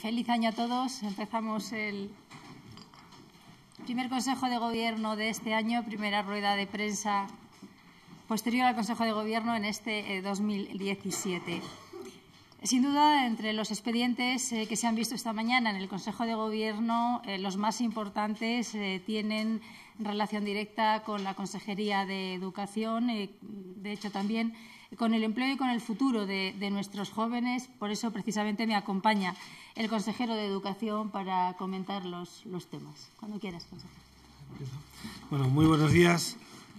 feliz año a todos. Empezamos el primer Consejo de Gobierno de este año, primera rueda de prensa posterior al Consejo de Gobierno en este 2017. Eh, Sin duda, entre los expedientes eh, que se han visto esta mañana en el Consejo de Gobierno, eh, los más importantes tienen relación directa con la Consejería de Educación, de hecho también con el empleo y con el futuro de, nuestros jóvenes. Por eso, precisamente, me acompaña el consejero de Educación para comentar los, los temas. Cuando quieras, consejero. Bueno, muy buenos días.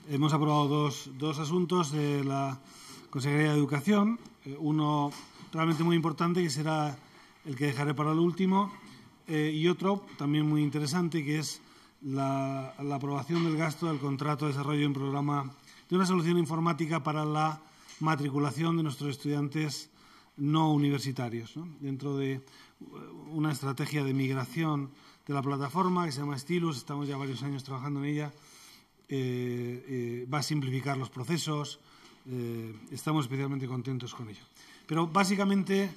Hemos aprobado dos, dos asuntos de la Consejería de Educación. Eh, uno realmente muy importante, que será el que dejaré para el último, eh, y otro también muy interesante, que es la, la, aprobación del gasto del contrato de desarrollo en programa de una solución informática para la matriculación de nuestros estudiantes no universitarios, dentro de eh, una estrategia de migración de la plataforma que se llama Estilos estamos ya varios años trabajando en ella, eh, eh, va a simplificar los procesos, estamos especialmente contentos con ello. Pero básicamente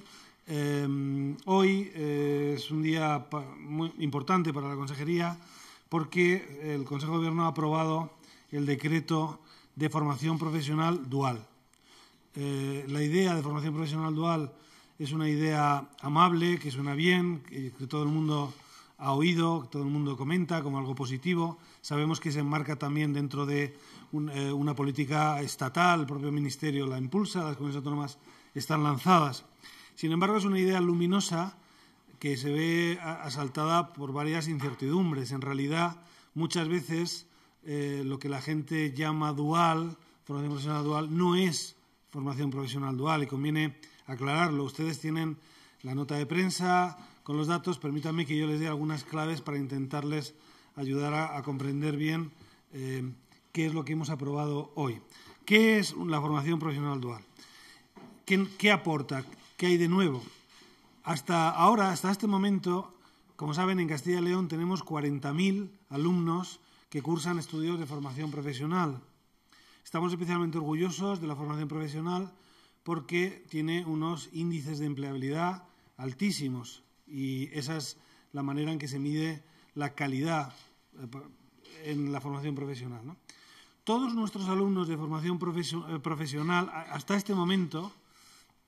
hoy es un día muy importante para la Consejería porque el Consejo de Gobierno ha aprobado el decreto de formación profesional dual. Eh, la idea de formación profesional dual es una idea amable, que suena bien, que, todo el mundo ha oído, que todo el mundo comenta como algo positivo. Sabemos que se enmarca también dentro de eh, una política estatal, el propio Ministerio la impulsa, las comunidades autónomas están lanzadas. Sin embargo, es una idea luminosa que se ve asaltada por varias incertidumbres. En realidad, muchas veces eh, lo que la gente llama dual, formación profesional dual, no es formación profesional dual y conviene aclararlo. Ustedes tienen la nota de prensa con los datos. Permítanme que yo les dé algunas claves para intentarles ayudar a, comprender bien eh, qué es lo que hemos aprobado hoy. ¿Qué es la formación profesional dual? ¿Qué, ¿Qué, aporta? ¿Qué hay de nuevo? Hasta ahora, hasta este momento, como saben, en Castilla y León tenemos 40.000 alumnos que cursan estudios de formación profesional. Estamos especialmente orgullosos de la formación profesional porque tiene unos índices de empleabilidad altísimos y esa es la manera en que se mide la calidad eh, en la formación profesional. Todos nuestros alumnos de formación eh, profesional hasta este momento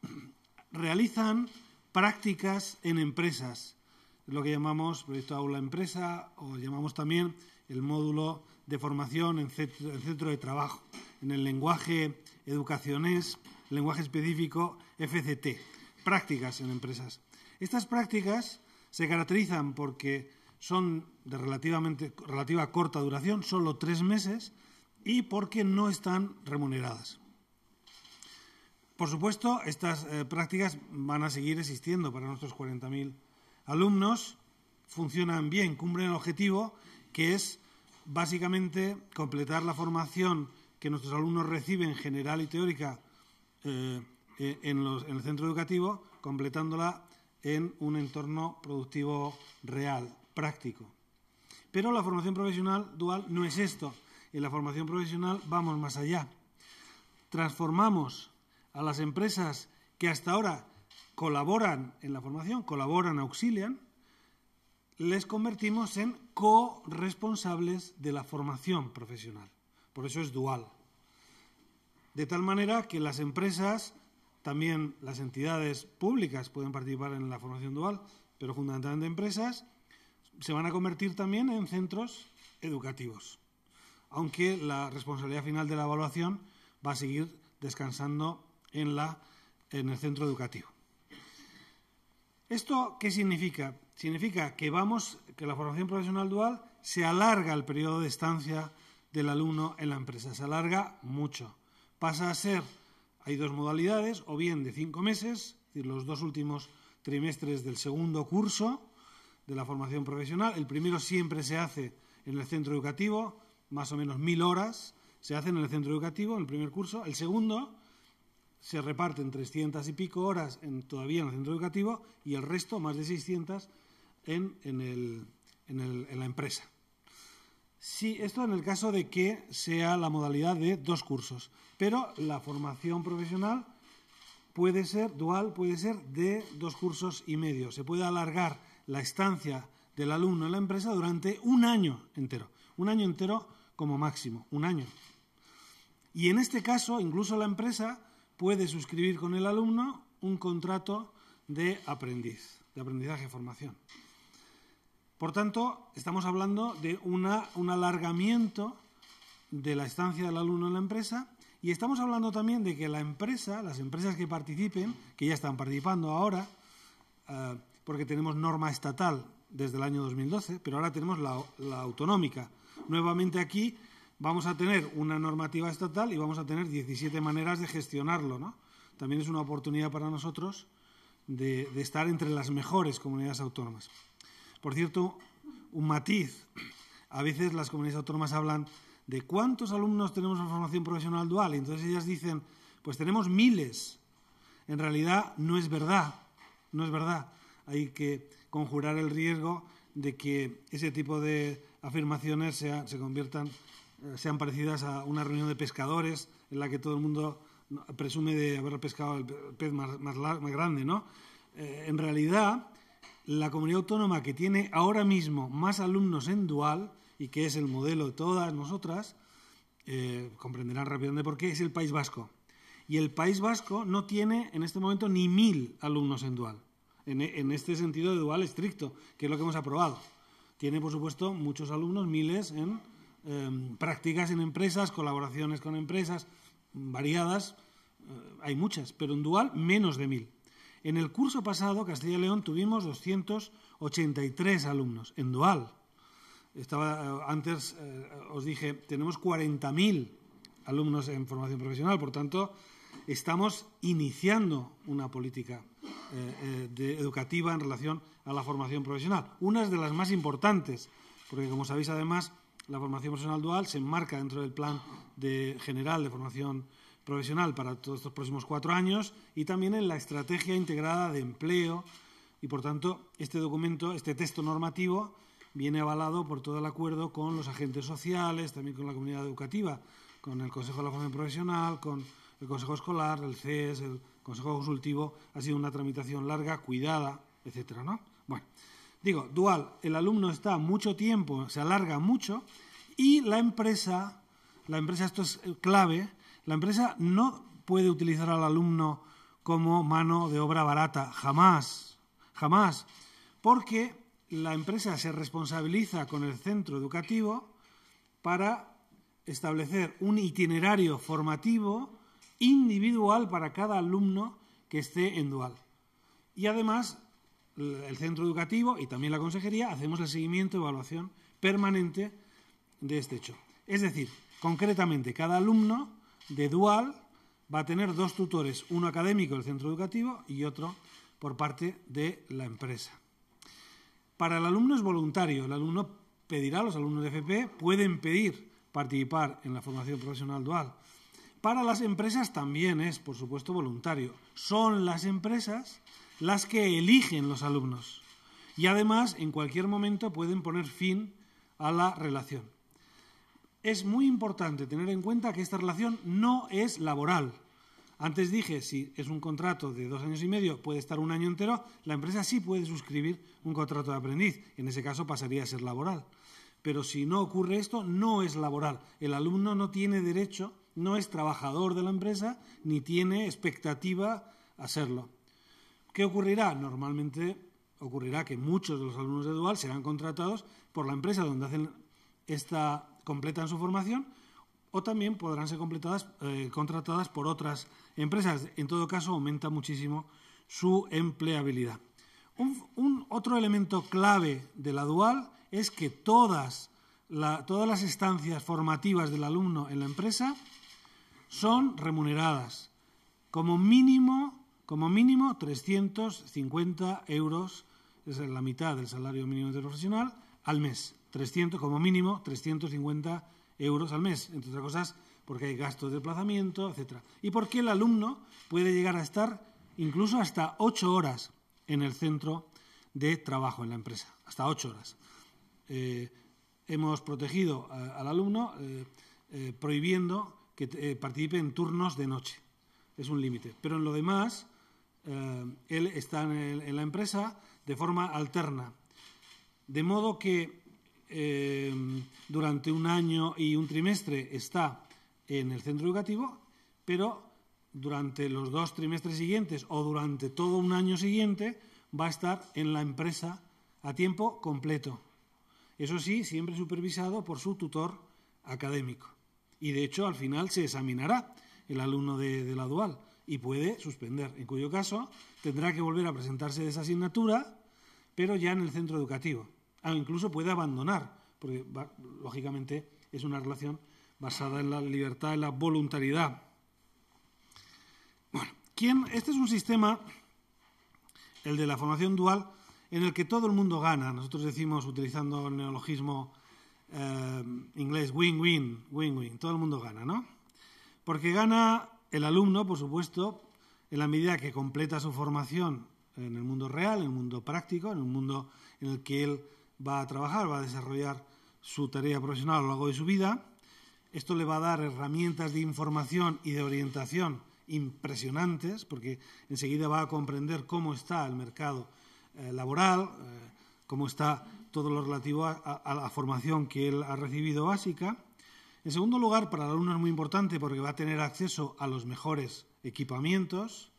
realizan prácticas en empresas, lo que llamamos proyecto aula empresa o llamamos también el módulo de formación en centro, centro de trabajo, en el lenguaje educaciones, lenguaje específico FCT, prácticas en empresas. Estas prácticas se caracterizan porque son de relativamente, relativa corta duración, solo tres meses, y porque no están remuneradas. Por supuesto, estas eh, prácticas van a seguir existiendo para nuestros 40.000 alumnos, funcionan bien, cumplen el objetivo que es básicamente completar la formación que nuestros alumnos reciben general y teórica eh, eh, en, el centro educativo, completándola en un entorno productivo real, práctico. Pero la formación profesional dual no es esto. En la formación profesional vamos más allá. Transformamos a las empresas que hasta ahora colaboran en la formación, colaboran, auxilian, les convertimos en corresponsables de la formación profesional. Por eso es dual. De tal manera que las empresas, también las entidades públicas pueden participar en la formación dual, pero fundamentalmente empresas, se van a convertir también en centros educativos. Aunque la responsabilidad final de la evaluación va a seguir descansando en, la, en el centro educativo. ¿Esto qué significa? Significa que vamos, que la formación profesional dual se alarga el periodo de estancia del alumno en la empresa, se alarga mucho. Pasa a ser, hay dos modalidades, o bien de cinco meses, es decir, los dos últimos trimestres del segundo curso de la formación profesional. El primero siempre se hace en el centro educativo, más o menos mil horas se hace en el centro educativo, en el primer curso. El segundo se reparten 300 y pico horas en, todavía en el centro educativo y el resto, más de 600, en, en, la empresa. Sí, esto en el caso de que sea la modalidad de dos cursos, pero la formación profesional puede ser dual, puede ser de dos cursos y medio. Se puede alargar la estancia del alumno en la empresa durante un año entero, un año entero como máximo, un año. Y en este caso, incluso la empresa puede suscribir con el alumno un contrato de aprendiz, de aprendizaje-formación. Por tanto, estamos hablando de un alargamiento de la estancia del alumno en la empresa y estamos hablando también de que la empresa, las empresas que participen, que ya están participando ahora, eh, porque tenemos norma estatal desde el año 2012, pero ahora tenemos la autonómica. Nuevamente aquí vamos a tener una normativa estatal y vamos a tener 17 maneras de gestionarlo. ¿no? También es una oportunidad para nosotros de, estar entre las mejores comunidades autónomas. Por cierto, un matiz. A veces las comunidades autónomas hablan de cuántos alumnos tenemos en formación profesional dual. entonces ellas dicen, pues tenemos miles. En realidad no es verdad, no es verdad. Hay que conjurar el riesgo de que ese tipo de afirmaciones sea, se conviertan sean parecidas a una reunión de pescadores en la que todo el mundo presume de haber pescado el pez más, grande, ¿no? Eh, en realidad, la comunidad autónoma que tiene ahora mismo más alumnos en dual y que es el modelo de todas nosotras, eh, comprenderán rápidamente por qué, es el País Vasco. Y el País Vasco no tiene en este momento ni mil alumnos en dual, en, e, en este sentido de dual estricto, que es lo que hemos aprobado. Tiene, por supuesto, muchos alumnos, miles en Em, prácticas en empresas, colaboraciones con empresas mm, variadas, eh, hay muchas, pero en dual menos de mil. En el curso pasado, Castilla y León, tuvimos 283 alumnos en dual. Estaba, eh, antes eh, os dije, tenemos 40.000 alumnos en formación profesional, por tanto, estamos iniciando una política educativa en relación a la formación profesional, una de las más importantes, porque como sabéis además, la formación profesional dual se enmarca dentro del plan general de formación profesional para todos estos próximos cuatro años y también en la estrategia integrada de empleo. Y por tanto, este documento, este texto normativo, viene avalado por todo el acuerdo con los agentes sociales, también con la comunidad educativa, con el Consejo de la Formación Profesional, con el Consejo Escolar, el CES, el Consejo Consultivo. Ha sido una tramitación larga, cuidada, etcétera, Bueno digo, dual, el alumno está mucho tiempo, se alarga mucho, y la empresa, la empresa, esto es eh, clave, la empresa no puede utilizar al alumno como mano de obra barata, jamás, jamás, porque la empresa se responsabiliza con el centro educativo para establecer un itinerario formativo individual para cada alumno que esté en dual. Y además el centro educativo y también la consejería hacemos el seguimiento, y evaluación permanente de este hecho. Es decir, concretamente, cada alumno de dual va a tener dos tutores, uno académico del centro educativo y otro por parte de la empresa. Para el alumno es voluntario, el alumno pedirá, los alumnos de FP e pueden pedir participar en la formación profesional dual. Para las empresas también es, por supuesto, voluntario. Son las empresas las que eligen los alumnos. Y además, en cualquier momento pueden poner fin a la relación. Es muy importante tener en cuenta que esta relación no es laboral. Antes dije, si es un contrato de dos años y medio, puede estar un año entero, la empresa sí puede suscribir un contrato de aprendiz. En ese caso pasaría a ser laboral. Pero si no ocurre esto, no es laboral. El alumno no tiene derecho, no es trabajador de la empresa, ni tiene expectativa a serlo. ¿Qué ocurrirá? Normalmente ocurrirá que muchos de los alumnos de Dual serán contratados por la empresa donde hacen esta, completan su formación o también podrán ser completadas, eh, contratadas por otras empresas. En todo caso, aumenta muchísimo su empleabilidad. Un, otro elemento clave de la dual es que todas las estancias formativas del alumno en la empresa son remuneradas, como mínimo como mínimo 350 euros, es la mitad del salario mínimo interprofesional, al mes. 300, como mínimo 350 euros al mes, entre otras cosas porque hay gastos de desplazamiento, etcétera. Y porque el alumno puede llegar a estar incluso hasta ocho horas en el centro de trabajo, en la empresa, hasta ocho horas. Eh, hemos protegido al alumno eh, eh, prohibiendo que participe en turnos de noche. Es un límite. Pero en lo demás, eh, él está en, la empresa de forma alterna. De modo que eh, durante un año y un trimestre está en el centro educativo, pero durante los dos trimestres siguientes o durante todo un año siguiente va a estar en la empresa a tiempo completo. Eso sí, siempre supervisado por su tutor académico. Y de hecho, al final se examinará el alumno de la dual y puede suspender, en cuyo caso tendrá que volver a presentarse de esa asignatura, pero ya en el centro educativo. O ah, incluso puede abandonar, porque lógicamente es una relación basada en la libertad, en la voluntariedad. Bueno, ¿quién? este es un sistema, el de la formación dual, en el que todo el mundo gana. Nosotros decimos, utilizando el neologismo eh, inglés, win-win, win-win, todo el mundo gana, ¿no? Porque gana el alumno, por supuesto, en la medida que completa su formación en el mundo real, en el mundo práctico, en el mundo en el que él va a trabajar, va a desarrollar su tarea profesional a lo largo de su vida, esto le va a dar herramientas de información y de orientación impresionantes, porque enseguida va a comprender cómo está el mercado eh, laboral, eh, cómo está todo lo relativo a la formación que él ha recibido básica en segundo lugar, para el alumno es muy importante porque va a tener acceso a los mejores equipamientos,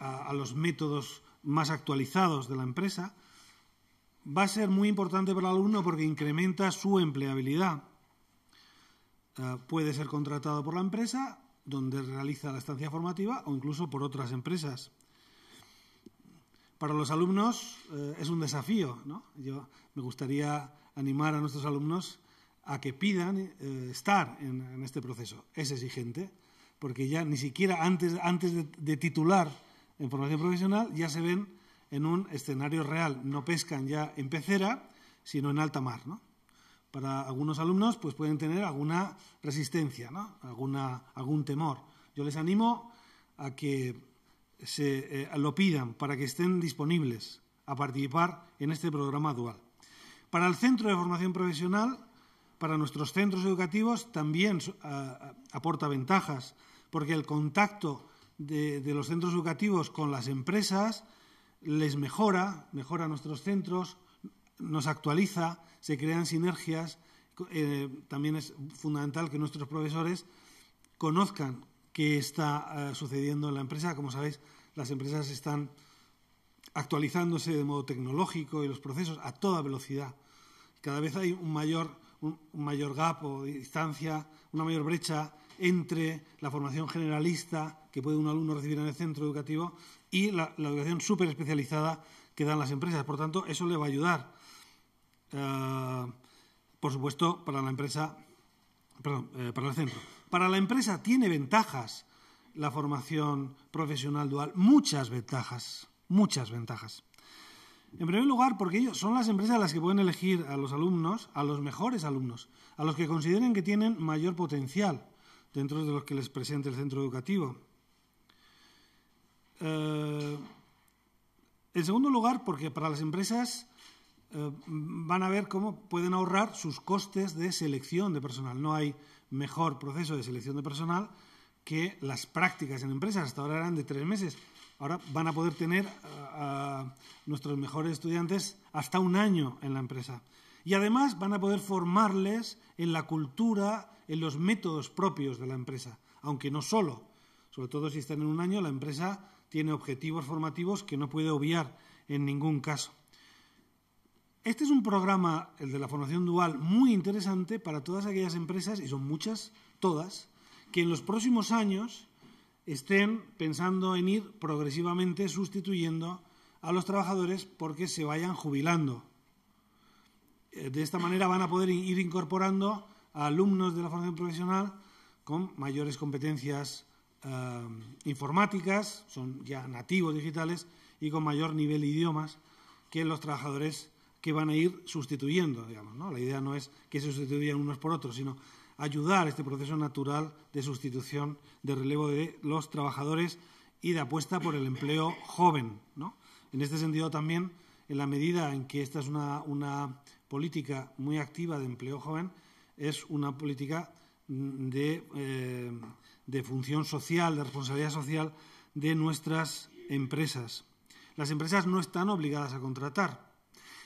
a, los métodos más actualizados de la empresa. Va a ser muy importante para el alumno porque incrementa su empleabilidad. Eh, puede ser contratado por la empresa donde realiza la estancia formativa o incluso por otras empresas. Para los alumnos eh, es un desafío. ¿no? Yo me gustaría animar a nuestros alumnos a que pidan eh, estar en, este proceso. Es exigente, porque ya ni siquiera antes, de, titular en formación profesional ya se ven en un escenario real. No pescan ya en pecera, sino en alta mar. Para algunos alumnos pues pueden tener alguna resistencia, ¿no? algún temor. Yo les animo a que se eh, lo pidan para que estén disponibles a participar en este programa dual. Para el Centro de Formación Profesional, para nuestros centros educativos también aporta ventajas, porque el contacto de, los centros educativos con las empresas les mejora, mejora nuestros centros, nos actualiza, se crean sinergias. Eh, también es fundamental que nuestros profesores conozcan qué está eh, sucediendo en la empresa. Como sabéis, las empresas están actualizándose de modo tecnológico y los procesos a toda velocidad. Cada vez hay un mayor un, mayor gap o distancia, una mayor brecha entre la formación generalista que puede un alumno recibir en el centro educativo y la, educación súper especializada que dan las empresas. Por tanto, eso le va a ayudar. Eh, por supuesto, para la empresa, perdón, eh, para el centro. Para la empresa tiene ventajas la formación profesional dual, muchas ventajas, muchas ventajas. En primer lugar, porque ellos son las empresas las que pueden elegir a los alumnos, a los mejores alumnos, a los que consideren que tienen mayor potencial dentro de los que les presente el centro educativo. Eh, en segundo lugar, porque para las empresas eh, van a ver cómo pueden ahorrar sus costes de selección de personal. No hay mejor proceso de selección de personal que las prácticas en empresas. Hasta ahora eran de tres meses Ahora van a poder tener a, nuestros mejores estudiantes hasta un año en la empresa. Y además van a poder formarles en la cultura, en los métodos propios de la empresa, aunque no solo. Sobre todo si están en un año, la empresa tiene objetivos formativos que no puede obviar en ningún caso. Este es un programa, el de la formación dual, muy interesante para todas aquellas empresas, y son muchas, todas, que en los próximos años estén pensando en ir progresivamente sustituyendo a los trabajadores porque se vayan jubilando. Eh, de esta manera van a poder ir incorporando a alumnos de la formación profesional con mayores competencias eh, informáticas, son ya nativos digitales y con mayor nivel de idiomas que los trabajadores que van a ir sustituyendo, La idea no es que se sustituyan unos por otros, sino ayudar a este proceso natural de sustitución, de relevo de los trabajadores y de apuesta por el empleo joven. En este sentido también, en la medida en que esta es una, política muy activa de empleo joven, es una política de, eh, de función social, de responsabilidad social de nuestras empresas. Las empresas no están obligadas a contratar.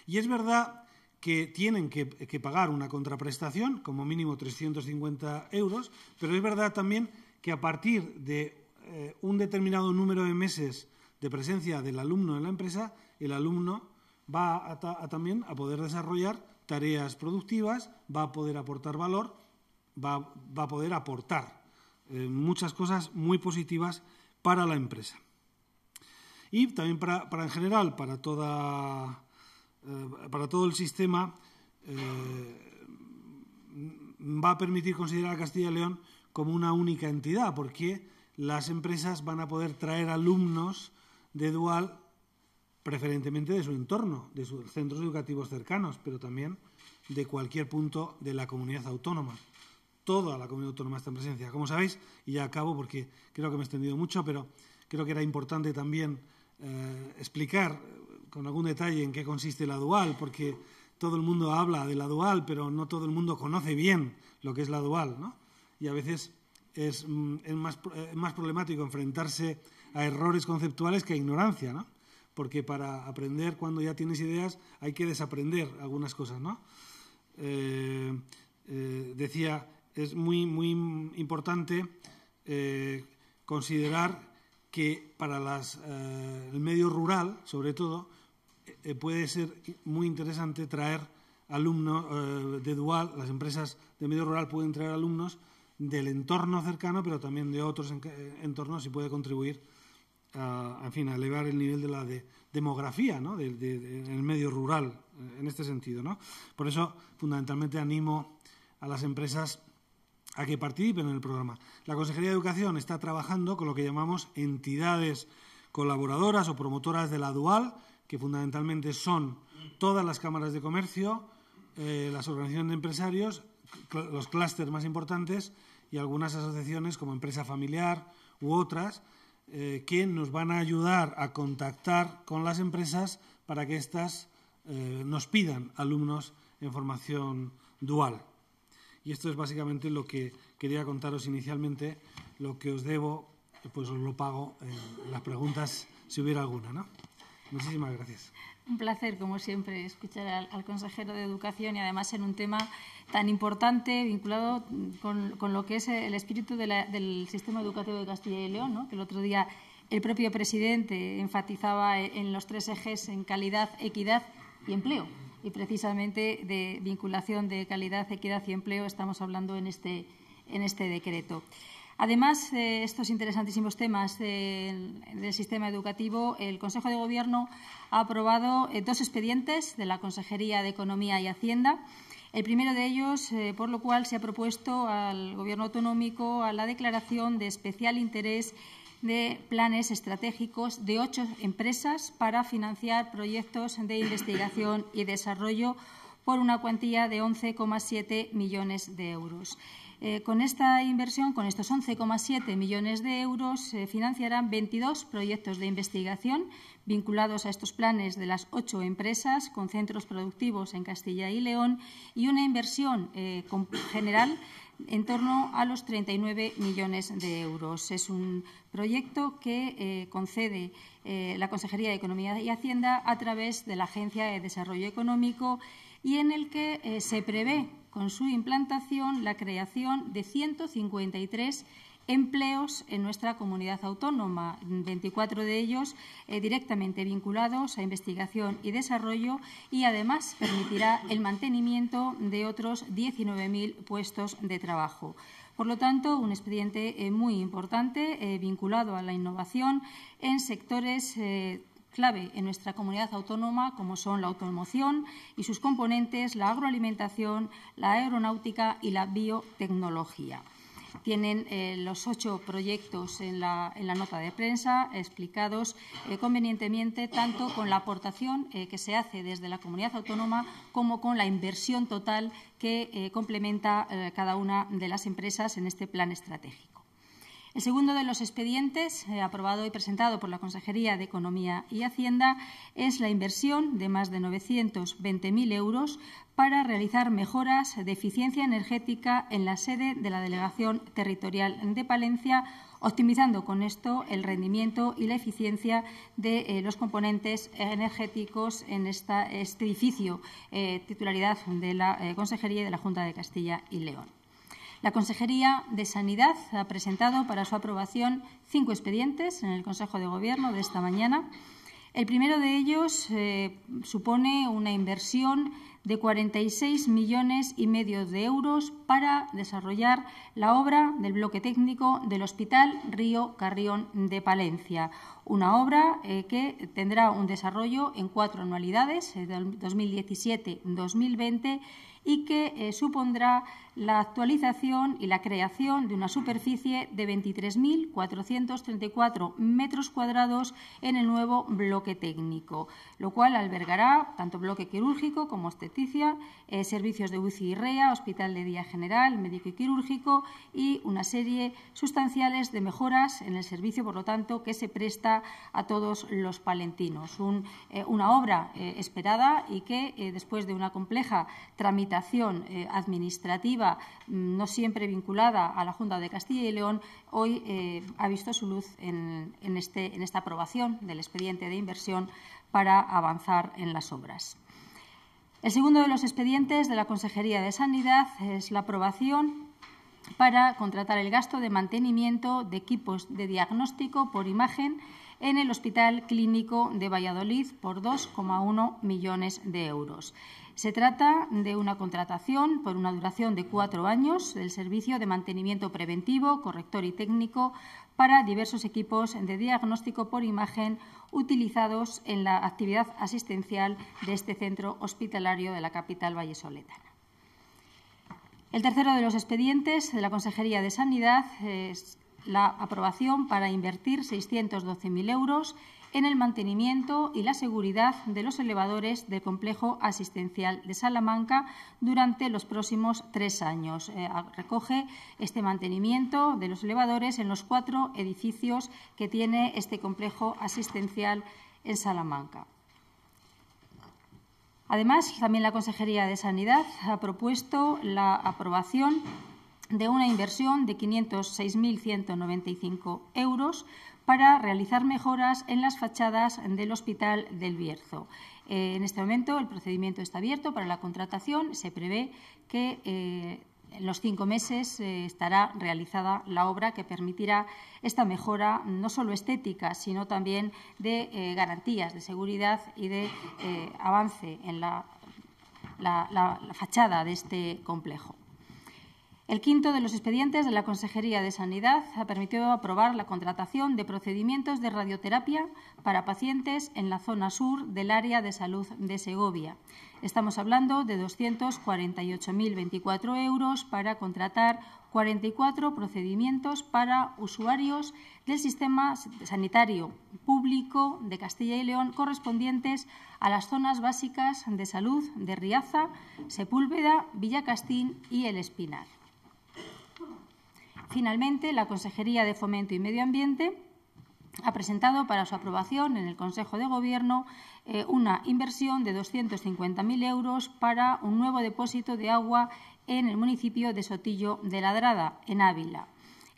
Y es verdad que tienen que, pagar una contraprestación, como mínimo 350 euros, pero es verdad también que a partir de eh, un determinado número de meses de presencia del alumno en la empresa, el alumno va también a poder desarrollar tareas productivas, va a poder aportar valor, va, a poder aportar eh, muchas cosas muy positivas para la empresa. Y también para en general, para toda eh, para todo el sistema eh, va a permitir considerar a Castilla y León como una única entidad, porque las empresas van a poder traer alumnos de Dual preferentemente de su entorno, de sus centros educativos cercanos, pero también de cualquier punto de la comunidad autónoma. Toda la comunidad autónoma está en presencia. Como sabéis, y ya acabo porque creo que me he extendido mucho, pero creo que era importante también eh, explicar con algún detalle en qué consiste la dual, porque todo el mundo habla de la dual, pero no todo el mundo conoce bien lo que es la dual, ¿no? Y a veces es, mm, eh, más, problemático enfrentarse a errores conceptuales que a ignorancia, ¿no? Porque para aprender cuando ya tienes ideas hay que desaprender algunas cosas, ¿no? Eh, eh, decía, es muy, muy importante considerar que para las, el medio rural, sobre todo, eh, puede ser muy interesante traer alumnos eh, de Dual, las empresas de medio rural pueden traer alumnos del entorno cercano, pero también de otros eh, entornos y puede contribuir a, fin, a elevar el nivel de la demografía ¿no? del medio rural en este sentido. ¿no? Por eso, fundamentalmente, animo a las empresas a que participen en el programa. La Consejería de Educación está trabajando con lo que llamamos entidades colaboradoras o promotoras de la dual que fundamentalmente son todas las cámaras de comercio, eh, las organizaciones de empresarios, los clústeres más importantes y algunas asociaciones como Empresa Familiar u otras, eh, que nos van a ayudar a contactar con las empresas para que éstas eh, nos pidan alumnos en formación dual. Y esto es básicamente lo que quería contaros inicialmente, lo que os debo, pues os lo pago en las preguntas si hubiera alguna. ¿no? Muchísimas gracias. Un placer, como siempre, escuchar al, consejero de Educación y además en un tema tan importante vinculado con, lo que es el espíritu del sistema educativo de Castilla y León, que el otro día el propio presidente enfatizaba en los tres ejes en calidad, equidad y empleo. Y precisamente de vinculación de calidad, equidad y empleo estamos hablando en este, en este decreto. Además, de eh, estos interesantísimos temas del, sistema educativo, el Consejo de Gobierno ha aprobado eh, dos expedientes de la Consejería de Economía y Hacienda. El primero de ellos, eh, por lo cual se ha propuesto al Gobierno autonómico la declaración de especial interés de planes estratégicos de ocho empresas para financiar proyectos de investigación y desarrollo por una cuantía de 11,7 millones de euros. Eh, con esta inversión, con estos 11,7 millones de euros, se financiarán 22 proyectos de investigación vinculados a estos planes de las ocho empresas con centros productivos en Castilla y León y una inversión eh, general en torno a los 39 millones de euros. Es un proyecto que eh, concede la Consejería de Economía y Hacienda a través de la Agencia de Desarrollo Económico y en el que se prevé con su implantación la creación de 153 empleos en nuestra comunidad autónoma, 24 de ellos eh, directamente vinculados a investigación y desarrollo y además permitirá el mantenimiento de otros 19.000 puestos de trabajo. Por lo tanto, un expediente eh, muy importante eh, vinculado a la innovación en sectores clave en nuestra comunidad autónoma, como son la automoción y sus componentes, la agroalimentación, la aeronáutica y la biotecnología. Tienen eh, los ocho proyectos en la, nota de prensa explicados eh, convenientemente, tanto con la aportación eh, que se hace desde la comunidad autónoma como con la inversión total que complementa cada una de las empresas en este plan estratégico. El segundo de los expedientes, eh, aprobado y presentado por la Consejería de Economía y Hacienda, es la inversión de más de 920.000 euros para realizar mejoras de eficiencia energética en la sede de la Delegación Territorial de Palencia, optimizando con esto el rendimiento y la eficiencia de eh, los componentes energéticos en este edificio, eh, titularidad de la Consejería y de la Junta de Castilla y León. La Consejería de Sanidad ha presentado para su aprobación cinco expedientes en el Consejo de Gobierno de esta mañana. El primero de ellos eh, supone una inversión de 46 millones y medio de euros para desarrollar la obra del bloque técnico del Hospital Río Carrión de Palencia, una obra eh, que tendrá un desarrollo en cuatro anualidades, 2017-2020, eh, y que supondrá la actualización y la creación de una superficie de 23.434 metros cuadrados en el nuevo bloque técnico, lo cual albergará tanto bloque quirúrgico como esteticia, eh, servicios de UCI y REA, hospital de día general, médico y quirúrgico y una serie sustanciales de mejoras en el servicio, por lo tanto, que se presta a todos los palentinos. Eh, una obra eh, esperada y que, después de una compleja tramitación administrativa, Mm, no siempre vinculada a la Junta de Castilla y León, hoy eh, ha visto su luz este, en esta aprobación del expediente de inversión para avanzar en las obras. El segundo de los expedientes de la Consejería de Sanidad es la aprobación para contratar el gasto de mantenimiento de equipos de diagnóstico por imagen en el Hospital Clínico de Valladolid por 2,1 millones de euros. Se trata de una contratación por una duración de cuatro años del servicio de mantenimiento preventivo, corrector y técnico para diversos equipos de diagnóstico por imagen utilizados en la actividad asistencial de este centro hospitalario de la capital vallesoletana. El tercero de los expedientes de la Consejería de Sanidad es la aprobación para invertir 612.000 euros en el mantenimiento y la seguridad de los elevadores del complejo asistencial de Salamanca durante los próximos tres años. Eh, recoge este mantenimiento de los elevadores en los cuatro edificios que tiene este complejo asistencial en Salamanca. Además, también la Consejería de Sanidad ha propuesto la aprobación de una inversión de 506.195 euros para realizar mejoras en las fachadas del Hospital del Bierzo. Eh, en este momento el procedimiento está abierto para la contratación. Se prevé que eh, en los cinco meses eh, estará realizada la obra que permitirá esta mejora no solo estética, sino también de garantías de seguridad y de avance en la fachada de este complejo. El quinto de los expedientes de la Consejería de Sanidad ha permitido aprobar la contratación de procedimientos de radioterapia para pacientes en la zona sur del área de salud de Segovia. Estamos hablando de 248.024 euros para contratar 44 procedimientos para usuarios del sistema sanitario público de Castilla y León correspondientes a las zonas básicas de salud de Riaza, Sepúlveda, Villacastín y El Espinar. Finalmente, la Consejería de Fomento y Medio Ambiente ha presentado para su aprobación en el Consejo de Gobierno eh, una inversión de 250.000 euros para un nuevo depósito de agua en el municipio de Sotillo de Ladrada, en Ávila.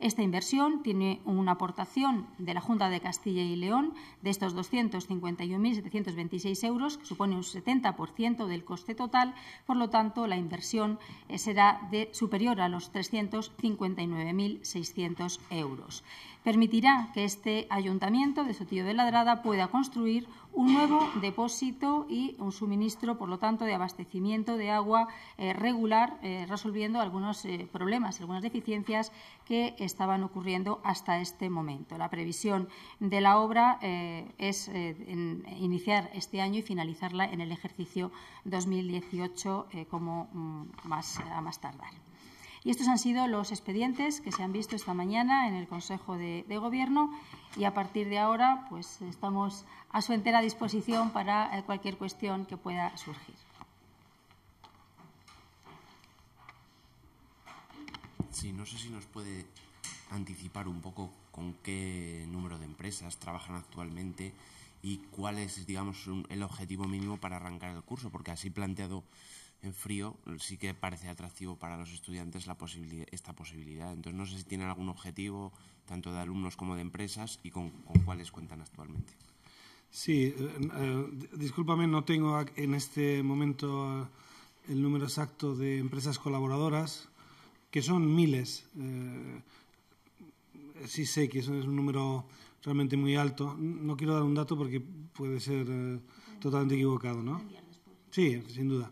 Esta inversión tiene una aportación de la Junta de Castilla y León de estos 251.726 euros, que supone un 70% del coste total. Por lo tanto, la inversión eh, será superior a los 359.600 euros permitirá que este ayuntamiento de Sotillo de Ladrada pueda construir un nuevo depósito y un suministro, por lo tanto, de abastecimiento de agua eh, regular, eh, resolviendo algunos eh, problemas, algunas deficiencias que estaban ocurriendo hasta este momento. La previsión de la obra es iniciar este año y finalizarla en el ejercicio 2018 como mm, a más tardar. Y estos han sido los expedientes que se han visto esta mañana en el Consejo de, Gobierno y a partir de ahora pues estamos a su entera disposición para eh, cualquier cuestión que pueda surgir. Sí, no sé si nos puede anticipar un poco con qué número de empresas trabajan actualmente y cuál es, digamos, el objetivo mínimo para arrancar el curso, porque así planteado en frío, sí que parece atractivo para los estudiantes esta posibilidad. Entonces, no sé si tienen algún objetivo, tanto de alumnos como de empresas, y con, cuáles cuentan actualmente. Sí, eh, eh, discúlpame, no tengo en este momento eh, el número exacto de empresas colaboradoras, que son miles. sí sé que es un número realmente muy alto. No quiero dar un dato porque puede ser totalmente equivocado, ¿no? Pues. Sí, sin duda.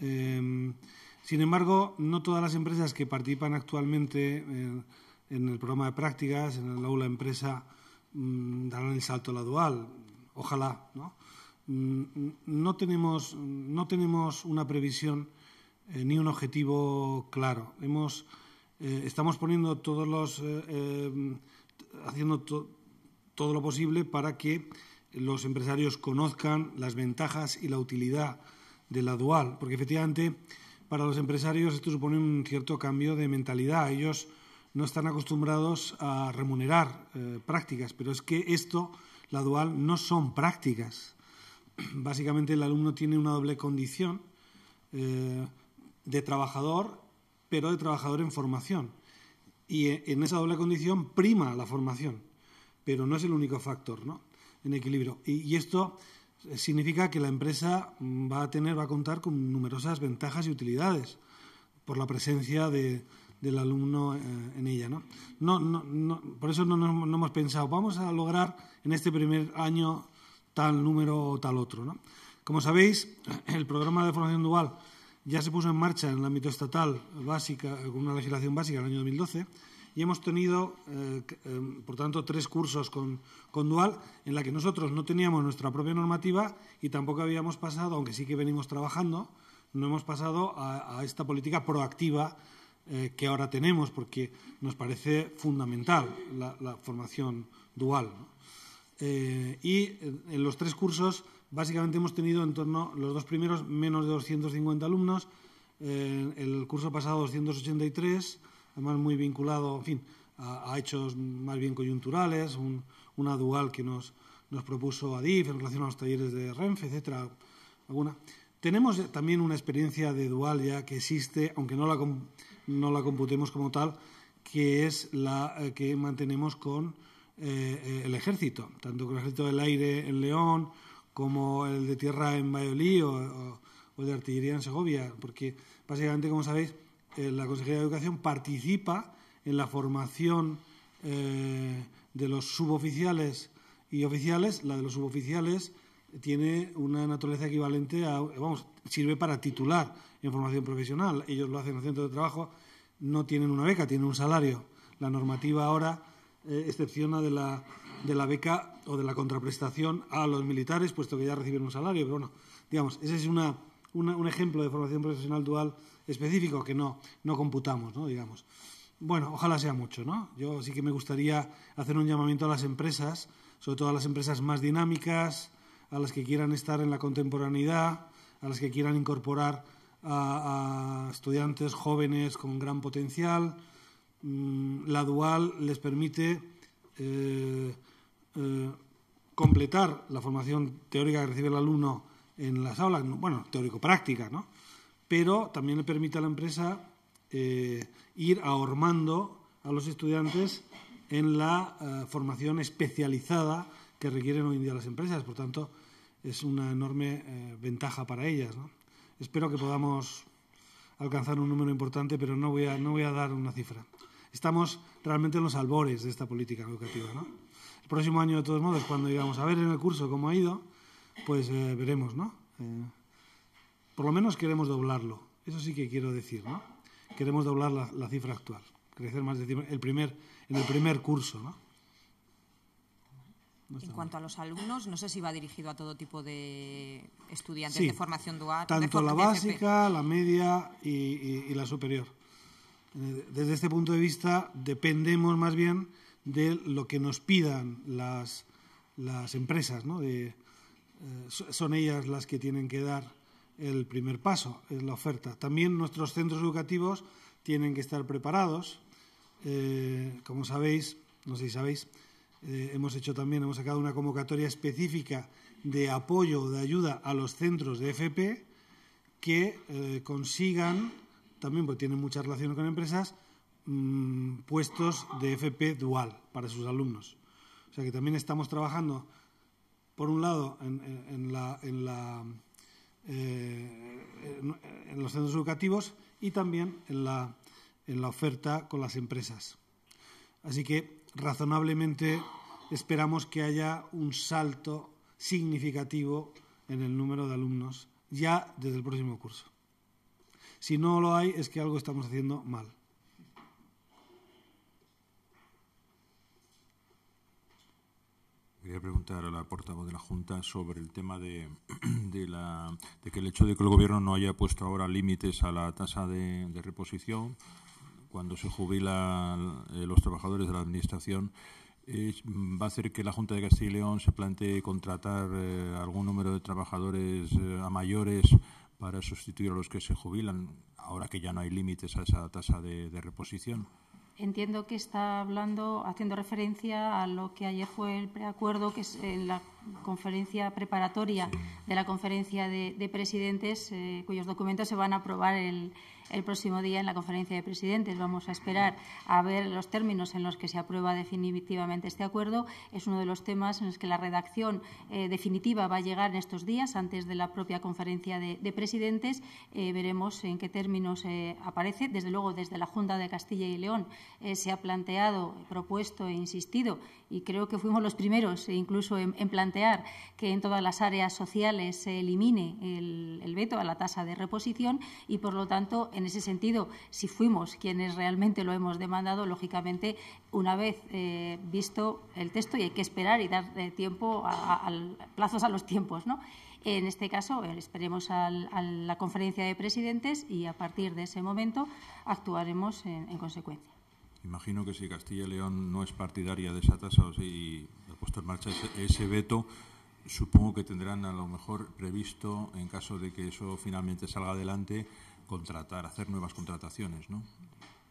Em, sin embargo, no todas las empresas que participan actualmente eh, en, el programa de prácticas, en el aula empresa, mm, darán el salto a la dual. Ojalá, ¿no? Mm, tenemos, no tenemos una previsión eh, ni un objetivo claro. Eh, estamos poniendo todos los, em, haciendo todo lo posible para que los empresarios conozcan las ventajas y la utilidad de la dual, porque efectivamente para los empresarios esto supone un cierto cambio de mentalidad. Ellos no están acostumbrados a remunerar eh, prácticas, pero es que esto, la dual, no son prácticas. Básicamente el alumno tiene una doble condición eh, de trabajador, pero de trabajador en formación. Y eh, en esa doble condición prima la formación, pero no es el único factor ¿no? en equilibrio. y esto significa que la empresa va a tener, va a contar con numerosas ventajas y utilidades por la presencia del alumno eh, en ella. ¿no? No, no, por eso no, hemos pensado, vamos a lograr en este primer año tal número o tal otro. Como sabéis, el programa de formación dual ya se puso en marcha en el ámbito estatal básica, con una legislación básica en el año 2012 y hemos tenido, eh, eh, por tanto, tres cursos con, Dual en la que nosotros no teníamos nuestra propia normativa y tampoco habíamos pasado, aunque sí que venimos trabajando, no hemos pasado a, esta política proactiva eh, que ahora tenemos porque nos parece fundamental la, formación dual. y en los tres cursos básicamente hemos tenido en torno, los dos primeros, menos de 250 alumnos, el curso pasado 283 además muy vinculado, en fin, a, hechos más bien coyunturales, un, una dual que nos, nos propuso Adif en relación a los talleres de Renfe, etcétera, alguna. Tenemos también una experiencia de dual ya que existe, aunque no la, no la computemos como tal, que es la eh, que mantenemos con eh, eh, el ejército, tanto con el ejército del aire en León como el de tierra en Valladolid o, o el de artillería en Segovia, porque básicamente, como sabéis, eh, la Consejería de Educación participa en la formación eh, de los suboficiales y oficiales. La de los suboficiales tiene una naturaleza equivalente a, vamos, sirve para titular en formación profesional. Ellos lo hacen en el centro de trabajo, no tienen una beca, tienen un salario. La normativa ahora eh, excepciona de la, de la beca o de la contraprestación a los militares, puesto que ya reciben un salario. Pero bueno, digamos, esa es una un ejemplo de formación profesional dual específico que no, no computamos, ¿no? digamos. Bueno, ojalá sea mucho, ¿no? Yo sí que me gustaría hacer un llamamiento a las empresas, sobre todo a las empresas más dinámicas, a las que quieran estar en la contemporaneidad, a las que quieran incorporar a, estudiantes jóvenes con gran potencial. Mm, la dual les permite eh, eh, completar la formación teórica que recibe el alumno en las aulas, bueno, teórico-práctica, ¿no? Pero también le permite a la empresa eh, ir ahormando a los estudiantes en la eh, formación especializada que requieren hoy en día las empresas. Por tanto, es una enorme eh, ventaja para ellas. ¿no? Espero que podamos alcanzar un número importante, pero no voy, a, no voy a dar una cifra. Estamos realmente en los albores de esta política educativa. ¿no? El próximo año, de todos modos, cuando íbamos a ver en el curso cómo ha ido, pues eh, veremos, ¿no? Eh, por lo menos queremos doblarlo, eso sí que quiero decir, ¿no? Queremos doblar la, cifra actual, crecer más de el primer, en el primer curso, ¿no? en cuanto a los alumnos, no sé si va dirigido a todo tipo de estudiantes de formación dual. Tanto la básica, la media y, la superior. Eh, desde este punto de vista, dependemos más bien de lo que nos pidan las, las empresas, ¿no? De, eh, son ellas las que tienen que dar el primer paso, es la oferta. También nuestros centros educativos tienen que estar preparados. Eh, como sabéis, no sé si sabéis, eh, hemos hecho también, hemos sacado una convocatoria específica de apoyo o de ayuda a los centros de FP que consigan, también porque tienen mucha relación con empresas, mm, puestos de FP dual para sus alumnos. O sea que también estamos trabajando por un lado, eh, en, los centros educativos y también en la oferta con las empresas. Así que razonablemente esperamos que haya un salto significativo en el número de alumnos ya desde el próximo curso. Si no lo hay, es que algo estamos haciendo mal. Quería preguntar a la portavoz de la Junta sobre el tema de, que el hecho de que el Gobierno no haya puesto ahora límites a la tasa de, reposición cuando se jubilan eh, los trabajadores de la Administración mm, va a hacer que la Junta de Castilla y León se plantee contratar eh, algún número de trabajadores eh, a mayores para sustituir a los que se jubilan, ahora que ya no hay límites a esa tasa de reposición. Entiendo que está hablando, haciendo referencia a lo que ayer fue el preacuerdo, que es en eh, la conferencia preparatoria de la conferencia de, presidentes, eh, cuyos documentos se van a aprobar el, el próximo día en la conferencia de presidentes. Vamos a esperar a ver los términos en los que se aprueba definitivamente este acuerdo. Es uno de los temas en los que la redacción eh, definitiva va a llegar en estos días, antes de la propia conferencia de, presidentes. Eh, veremos en qué términos eh, aparece. Desde luego, desde la Junta de Castilla y León se ha planteado, propuesto e insistido, y creo que fuimos los primeros e incluso en, plantear que en todas las áreas sociales se elimine el veto a la tasa de reposición y, por lo tanto, en ese sentido, si fuimos quienes realmente lo hemos demandado, lógicamente, una vez eh, visto el texto, y hay que esperar y dar eh, tiempo a, plazos a los tiempos, ¿no? En este caso, eh, esperemos al, a la conferencia de presidentes y a partir de ese momento actuaremos en, consecuencia. Imagino que si Castilla y León no es partidaria de esa tasa o si ha puesto en marcha ese, veto, supongo que tendrán a lo mejor previsto, en caso de que eso finalmente salga adelante, contratar, hacer nuevas contrataciones, ¿no?